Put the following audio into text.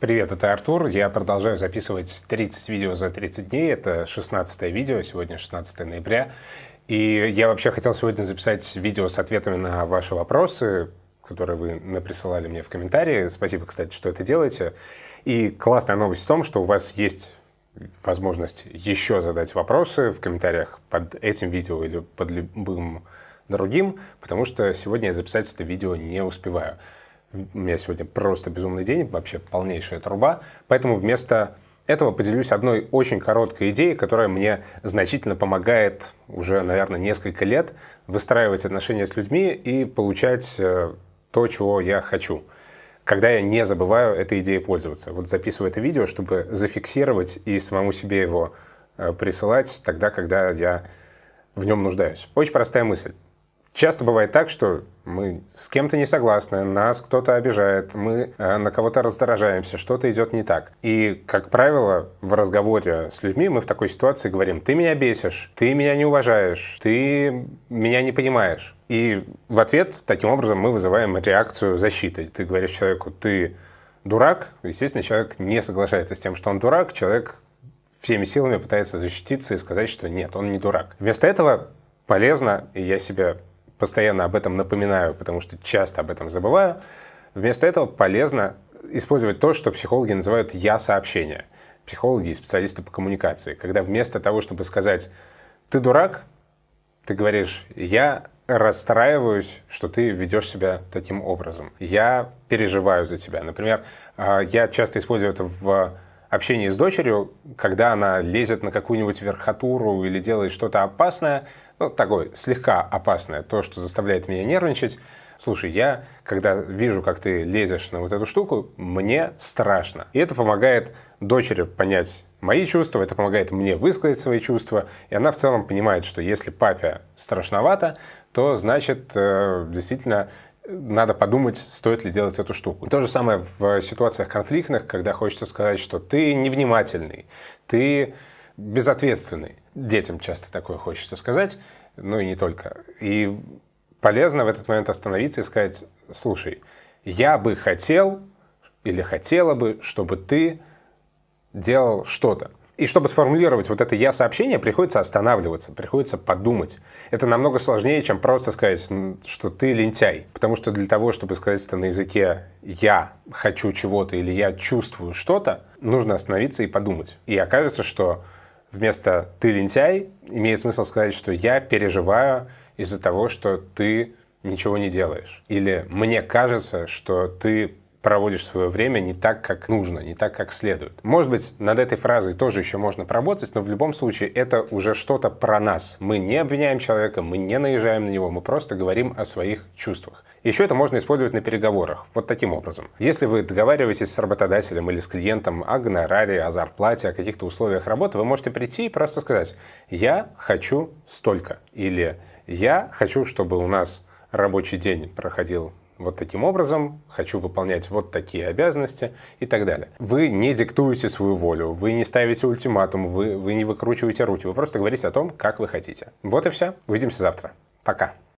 Привет, это Артур. Я продолжаю записывать 30 видео за 30 дней. Это 16 видео, сегодня 16 ноября. И я вообще хотел сегодня записать видео с ответами на ваши вопросы, которые вы наприсылали мне в комментарии. Спасибо, кстати, что это делаете. И классная новость в том, что у вас есть возможность еще задать вопросы в комментариях под этим видео или под любым другим, потому что сегодня я записать это видео не успеваю. У меня сегодня просто безумный день, вообще полнейшая труба. Поэтому вместо этого поделюсь одной очень короткой идеей, которая мне значительно помогает уже, наверное, несколько лет выстраивать отношения с людьми и получать э, то, чего я хочу когда я не забываю этой идеей пользоваться. Вот записываю это видео, чтобы зафиксировать и самому себе его э, присылать тогда, когда я в нем нуждаюсь. Очень простая мысль. Часто бывает так, что мы с кем-то не согласны, нас кто-то обижает, мы э, на кого-то раздражаемся, что-то идет не так. И, как правило, в разговоре с людьми мы в такой ситуации говорим, ты меня бесишь, ты меня не уважаешь, ты меня не понимаешь. И в ответ таким образом мы вызываем реакцию защиты. Ты говоришь человеку, ты дурак, естественно, человек не соглашается с тем, что он дурак, человек всеми силами пытается защититься и сказать, что нет, он не дурак. Вместо этого полезно, и я себя постоянно об этом напоминаю, потому что часто об этом забываю. Вместо этого полезно использовать то, что психологи называют «я-сообщение». Психологи и специалисты по коммуникации. Когда вместо того, чтобы сказать «ты дурак», ты говоришь «я расстраиваюсь, что ты ведешь себя таким образом. Я переживаю за тебя». Например, а, я часто использую это в общении с дочерью, когда она лезет на какую-нибудь верхотуру или делает что-то опасное – ну, такое слегка опасное, то, что заставляет меня нервничать. Слушай, я, когда вижу, как ты лезешь на вот эту штуку, мне страшно. И это помогает дочери понять мои чувства, это помогает мне высказать свои чувства. И она в целом понимает, что если папе страшновато, то значит, э, действительно, надо подумать, стоит ли делать эту штуку. То же самое в ситуациях конфликтных, когда хочется сказать, что ты невнимательный, ты безответственный. Детям часто такое хочется сказать, ну и не только. И полезно в этот момент остановиться и сказать, слушай, я бы хотел или хотела бы, чтобы ты делал что-то. И чтобы сформулировать вот это «я» сообщение, приходится останавливаться, приходится подумать. Это намного сложнее, чем просто сказать, что ты лентяй. Потому что для того, чтобы сказать это на языке «я хочу чего-то» или «я чувствую что-то», нужно остановиться и подумать. И окажется, что вместо «ты лентяй» имеет смысл сказать, что «я переживаю из-за того, что ты ничего не делаешь». Или «мне кажется, что ты проводишь свое время не так, как нужно, не так, как следует. Может быть, над этой фразой тоже еще можно поработать, но в любом случае это уже что-то про нас. Мы не обвиняем человека, мы не наезжаем на него, мы просто говорим о своих чувствах. Еще это можно использовать на переговорах. Вот таким образом. Если вы договариваетесь с работодателем или с клиентом о гонораре, о зарплате, о каких-то условиях работы, вы можете прийти и просто сказать «я хочу столько» или «я хочу, чтобы у нас рабочий день проходил вот таким образом, хочу выполнять вот такие обязанности и так далее. Вы не диктуете свою волю, вы не ставите ультиматум, вы, вы не выкручиваете руки, вы просто говорите о том, как вы хотите. Вот и все. Увидимся завтра. Пока.